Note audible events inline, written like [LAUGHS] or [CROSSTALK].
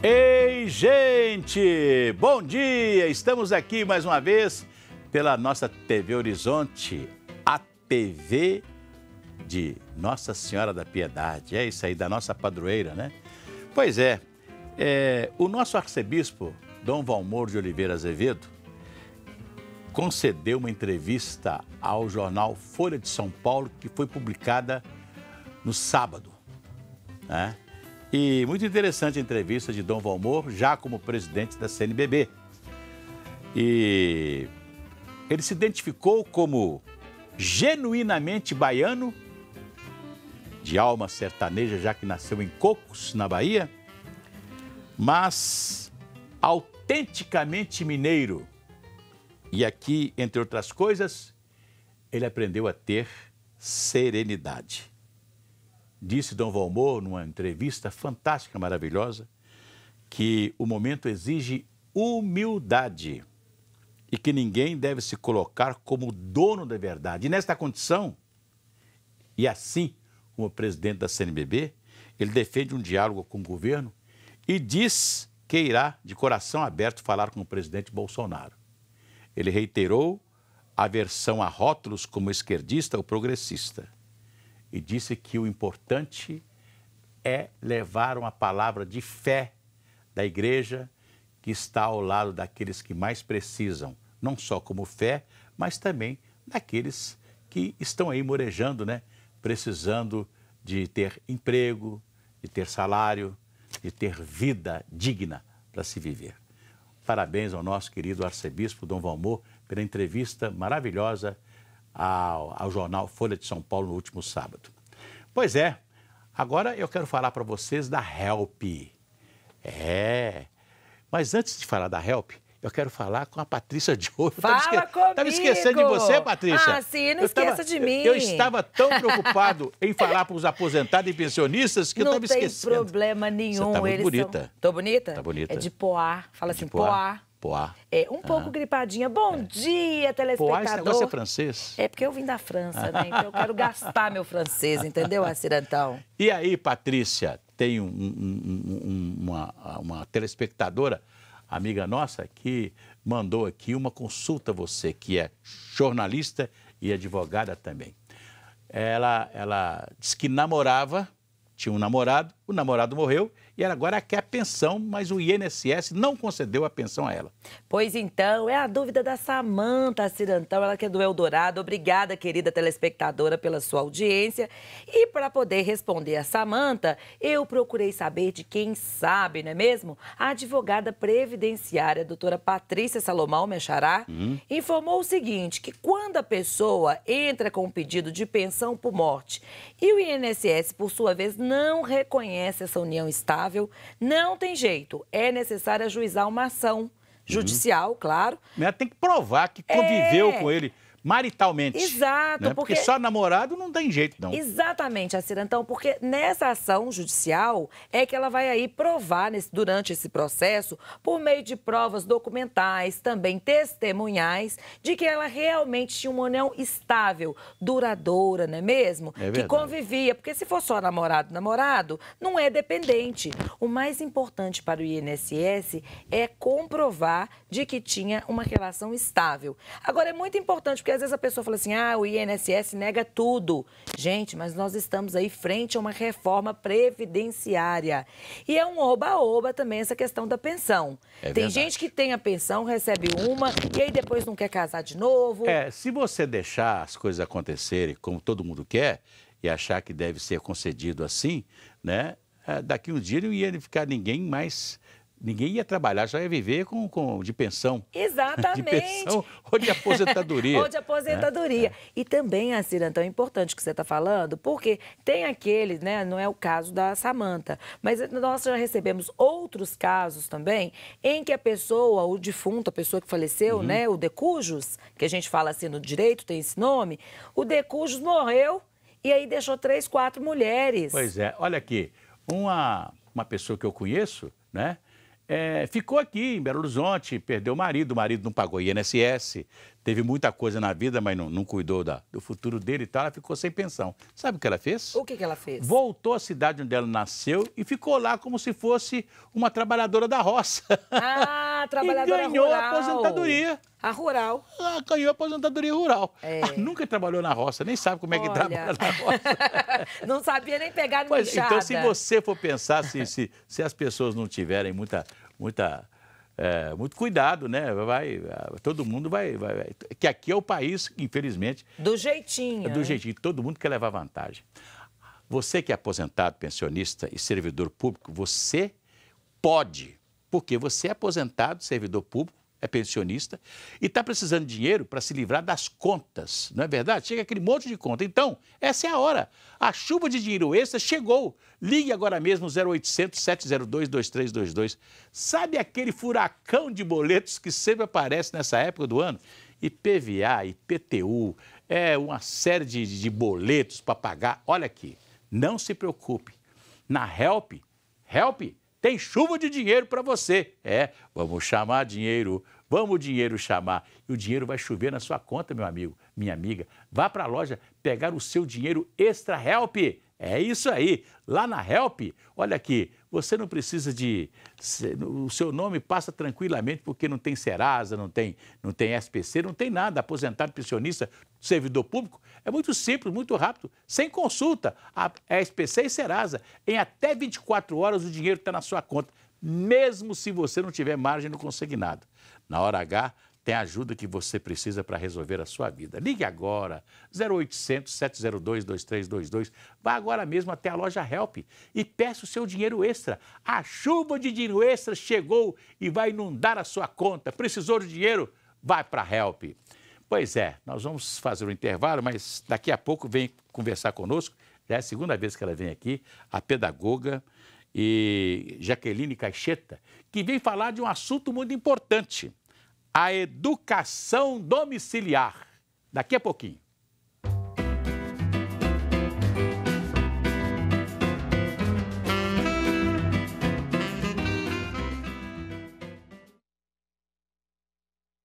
Ei, gente! Bom dia! Estamos aqui mais uma vez pela nossa TV Horizonte, a TV de Nossa Senhora da Piedade. É isso aí, da nossa padroeira, né? Pois é, é o nosso arcebispo, Dom Valmor de Oliveira Azevedo, concedeu uma entrevista ao jornal Folha de São Paulo, que foi publicada no sábado, né? E muito interessante a entrevista de Dom Valmor, já como presidente da CNBB. E ele se identificou como genuinamente baiano, de alma sertaneja, já que nasceu em Cocos, na Bahia, mas autenticamente mineiro. E aqui, entre outras coisas, ele aprendeu a ter serenidade. Disse Dom Valmor, numa entrevista fantástica, maravilhosa, que o momento exige humildade e que ninguém deve se colocar como dono da verdade. E nesta condição, e assim como presidente da CNBB, ele defende um diálogo com o governo e diz que irá de coração aberto falar com o presidente Bolsonaro. Ele reiterou aversão a rótulos como esquerdista ou progressista e disse que o importante é levar uma palavra de fé da igreja que está ao lado daqueles que mais precisam, não só como fé, mas também daqueles que estão aí morejando, né? precisando de ter emprego, de ter salário, de ter vida digna para se viver. Parabéns ao nosso querido arcebispo Dom Valmor pela entrevista maravilhosa ao, ao jornal Folha de São Paulo no último sábado. Pois é, agora eu quero falar para vocês da Help. É. Mas antes de falar da Help, eu quero falar com a Patrícia de Diogo. Tá fala tava esque... Tá comigo! Tava esquecendo de você, Patrícia. Ah, sim, não eu esqueça tava... de mim. Eu, estava tão preocupado [LAUGHS] em falar para os aposentados e pensionistas que não eu estava esquecendo. Não tem problema nenhum. Você tá muito Eles bonita. São... Tô bonita? Tá bonita. É de Poá. Fala é assim, de assim, Poá. Poá. Poá. É, um pouco ah. gripadinha. Bom é. dia, telespectador. Poá, esse negócio é francês? É porque eu vim da França, né? Então eu quero gastar meu francês, entendeu, Acirantão? E aí, Patrícia, tem um, um, uma, uma telespectadora, amiga nossa, que mandou aqui uma consulta a você, que é jornalista e advogada também. Ela, ela disse que namorava, tinha um namorado, o namorado morreu e ela agora quer pensão, mas o INSS não concedeu a pensão a ela. Pois então, é a dúvida da Samanta Cirantão, ela que é do Eldorado. Obrigada, querida telespectadora, pela sua audiência. E para poder responder a Samanta, eu procurei saber de quem sabe, não é mesmo? A advogada previdenciária, doutora Patrícia Salomão Mechará, hum. informou o seguinte, que quando a pessoa entra com um pedido de pensão por morte e o INSS, por sua vez, não reconhece reconhece essa união estável, não tem jeito. É necessário ajuizar uma ação uhum. judicial, uhum. claro. Mas tem que provar que conviveu é... com ele maritalmente. Exato. Né? Porque... porque... só namorado não tem jeito, não. Exatamente, Acira. Então, porque nessa ação judicial é que ela vai aí provar nesse, durante esse processo, por meio de provas documentais, também testemunhais, de que ela realmente tinha uma união estável, duradoura, não é mesmo? É que convivia. Porque se for só namorado, namorado, não é dependente. O mais importante para o INSS é comprovar de que tinha uma relação estável. Agora, é muito importante porque às vezes a pessoa fala assim, ah, o INSS nega tudo. Gente, mas nós estamos aí frente a uma reforma previdenciária. E é um oba-oba também essa questão da pensão. É tem gente que tem a pensão, recebe uma, e aí depois não quer casar de novo. É, se você deixar as coisas acontecerem como todo mundo quer, e achar que deve ser concedido assim, né? É, daqui um dia não ia ficar ninguém mais ninguém ia trabalhar, já ia viver com, com de pensão. [LAUGHS] Exatamente. De pensão ou de aposentadoria. [LAUGHS] ou de né? aposentadoria. É, é. E também, Acira, então é tão importante o que você está falando, porque tem aqueles, né, não é o caso da Samanta, mas nós já recebemos outros casos também em que a pessoa, o defunto, a pessoa que faleceu, uhum. né, o decujus, que a gente fala assim no direito, tem esse nome, o decujus morreu e aí deixou três, quatro mulheres. Pois é, olha aqui, uma, uma pessoa que eu conheço, né, é, ficou aqui em Belo Horizonte, perdeu o marido, o marido não pagou INSS, teve muita coisa na vida, mas não, não cuidou da, do futuro dele e tal, ela ficou sem pensão. Sabe o que ela fez? O que, que ela fez? Voltou à cidade onde ela nasceu e ficou lá como se fosse uma trabalhadora da roça. Ah, [LAUGHS] trabalhadora e ganhou rural. a aposentadoria. A rural. Ah, ganhou a aposentadoria rural. É. Ah, nunca trabalhou na roça, nem sabe como é que Olha. trabalha na roça. [LAUGHS] não sabia nem pegar no Então, se você for pensar, se, se, se as pessoas não tiverem muita... muita é, muito cuidado, né? Vai, todo mundo vai, vai, vai, Que aqui é o país, infelizmente. Do jeitinho. É do né? jeitinho. Todo mundo quer levar vantagem. Você que é aposentado, pensionista e servidor público, você pode, porque você é aposentado, servidor público, é pensionista, e está precisando de dinheiro para se livrar das contas, não é verdade? Chega aquele monte de conta. Então, essa é a hora. A chuva de dinheiro extra chegou. Ligue agora mesmo 0800 702 2322. Sabe aquele furacão de boletos que sempre aparece nessa época do ano? IPVA, IPTU, é uma série de, de boletos para pagar. Olha aqui, não se preocupe. Na Help, Help tem chuva de dinheiro para você. É, vamos chamar dinheiro, vamos o dinheiro chamar. E o dinheiro vai chover na sua conta, meu amigo, minha amiga. Vá para a loja pegar o seu dinheiro extra help. É isso aí. Lá na Help, olha aqui, você não precisa de. O seu nome passa tranquilamente porque não tem Serasa, não tem, não tem SPC, não tem nada. Aposentado, pensionista, servidor público. É muito simples, muito rápido, sem consulta. A é SPC e Serasa. Em até 24 horas o dinheiro está na sua conta, mesmo se você não tiver margem no consignado. Na hora H, tem a ajuda que você precisa para resolver a sua vida. Ligue agora, 0800 702 2322. Vá agora mesmo até a loja Help e peça o seu dinheiro extra. A chuva de dinheiro extra chegou e vai inundar a sua conta. Precisou de dinheiro? Vai para a Help. Pois é, nós vamos fazer um intervalo, mas daqui a pouco vem conversar conosco. Já é a segunda vez que ela vem aqui, a pedagoga e Jaqueline Caixeta, que vem falar de um assunto muito importante a educação domiciliar. Daqui a pouquinho.